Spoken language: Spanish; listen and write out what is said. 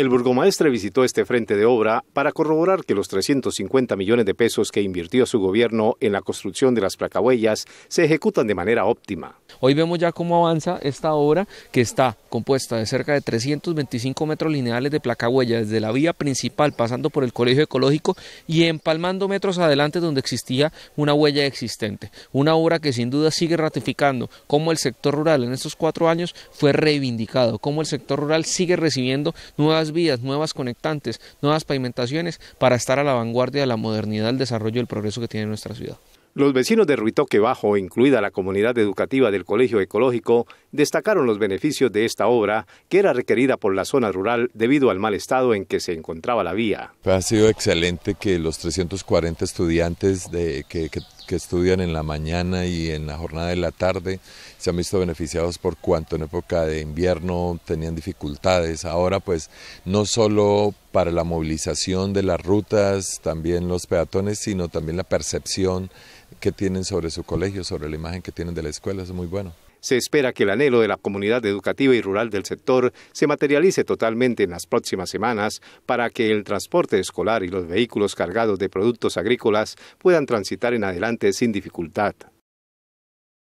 El burgomaestre visitó este frente de obra para corroborar que los 350 millones de pesos que invirtió su gobierno en la construcción de las placahuellas se ejecutan de manera óptima. Hoy vemos ya cómo avanza esta obra que está compuesta de cerca de 325 metros lineales de placa huella desde la vía principal pasando por el colegio ecológico y empalmando metros adelante donde existía una huella existente. Una obra que sin duda sigue ratificando cómo el sector rural en estos cuatro años fue reivindicado, cómo el sector rural sigue recibiendo nuevas vías, nuevas conectantes, nuevas pavimentaciones para estar a la vanguardia de la modernidad, el desarrollo y el progreso que tiene nuestra ciudad. Los vecinos de Ruitoque Bajo, incluida la comunidad educativa del Colegio Ecológico, destacaron los beneficios de esta obra, que era requerida por la zona rural debido al mal estado en que se encontraba la vía. Ha sido excelente que los 340 estudiantes de, que, que que estudian en la mañana y en la jornada de la tarde se han visto beneficiados por cuanto en época de invierno tenían dificultades. Ahora pues no solo para la movilización de las rutas, también los peatones, sino también la percepción que tienen sobre su colegio, sobre la imagen que tienen de la escuela, es muy bueno. Se espera que el anhelo de la comunidad educativa y rural del sector se materialice totalmente en las próximas semanas para que el transporte escolar y los vehículos cargados de productos agrícolas puedan transitar en adelante sin dificultad.